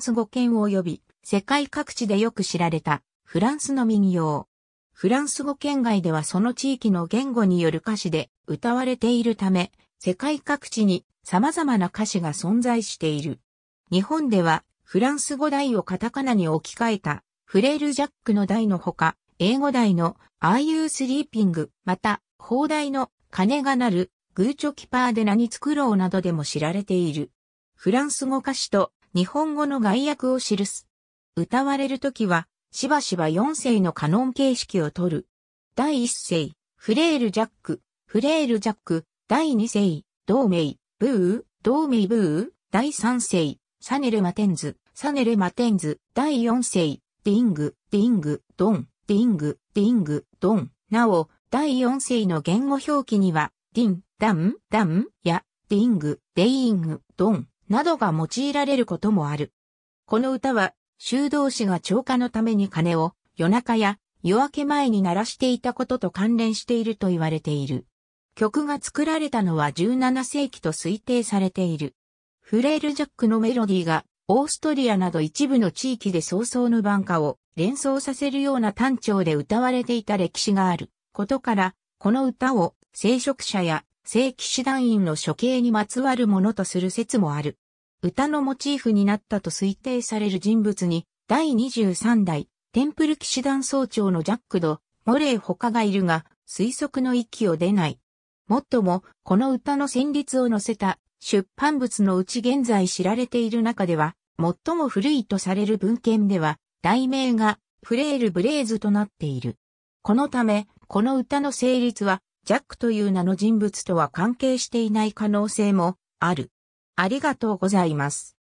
ンス語圏及び世界各地でよく知られたフランスの民謡。フランス語圏外ではその地域の言語による歌詞で歌われているため、世界各地に様々な歌詞が存在している。日本ではフランス語台をカタカナに置き換えたフレールジャックの台のほか、英語台の Are You Sleeping? また、砲台の鐘が鳴るグーチョキパーで何作ろうなどでも知られている。フランス語歌詞と日本語の概訳を記す。歌われるときは、しばしば四世のカノン形式をとる。第一世、フレールジャック、フレールジャック、第二世、同盟、ブー、同盟ブー、第三世、サネルマテンズ、サネルマテンズ、第四世、ディング、ディング、ドン、ディング、ディング、ドン。なお、第四世の言語表記には、ディン、ダン、ダンや、ディング、デイング、ドン、などが用いられることもある。この歌は、修道士が超過のために鐘を夜中や夜明け前に鳴らしていたことと関連していると言われている。曲が作られたのは17世紀と推定されている。フレールジャックのメロディーがオーストリアなど一部の地域で早々の晩歌を連想させるような単調で歌われていた歴史があることから、この歌を聖職者や正騎士団員の処刑にまつわるものとする説もある。歌のモチーフになったと推定される人物に、第23代、テンプル騎士団総長のジャックド、モレー他がいるが、推測の域を出ない。もっとも、この歌の旋律を載せた出版物のうち現在知られている中では、最も古いとされる文献では、題名がフレール・ブレイズとなっている。このため、この歌の成立はジャックという名の人物とは関係していない可能性もある。ありがとうございます。